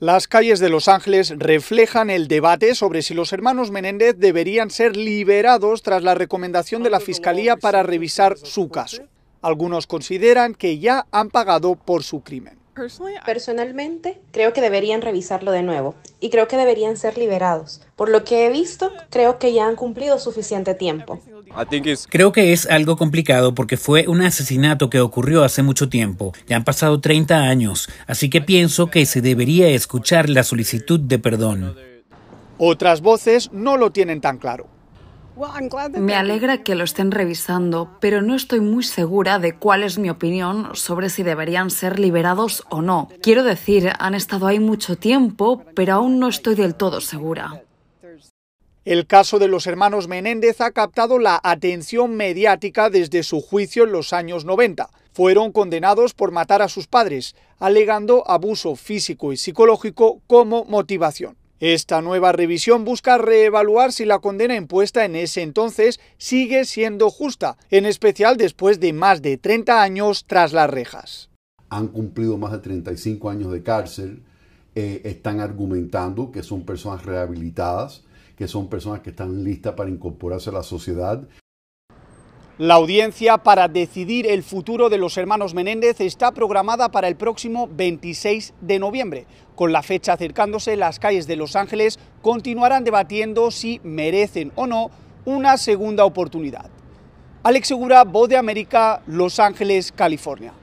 Las calles de Los Ángeles reflejan el debate sobre si los hermanos Menéndez deberían ser liberados tras la recomendación de la Fiscalía para revisar su caso. Algunos consideran que ya han pagado por su crimen. Personalmente, creo que deberían revisarlo de nuevo y creo que deberían ser liberados. Por lo que he visto, creo que ya han cumplido suficiente tiempo. Creo que es algo complicado porque fue un asesinato que ocurrió hace mucho tiempo. Ya han pasado 30 años, así que pienso que se debería escuchar la solicitud de perdón. Otras voces no lo tienen tan claro. Me alegra que lo estén revisando, pero no estoy muy segura de cuál es mi opinión sobre si deberían ser liberados o no. Quiero decir, han estado ahí mucho tiempo, pero aún no estoy del todo segura. El caso de los hermanos Menéndez ha captado la atención mediática desde su juicio en los años 90. Fueron condenados por matar a sus padres, alegando abuso físico y psicológico como motivación. Esta nueva revisión busca reevaluar si la condena impuesta en ese entonces sigue siendo justa, en especial después de más de 30 años tras las rejas. Han cumplido más de 35 años de cárcel, eh, están argumentando que son personas rehabilitadas, que son personas que están listas para incorporarse a la sociedad. La audiencia para decidir el futuro de los hermanos Menéndez está programada para el próximo 26 de noviembre. Con la fecha acercándose, las calles de Los Ángeles continuarán debatiendo si merecen o no una segunda oportunidad. Alex Segura, Voz de América, Los Ángeles, California.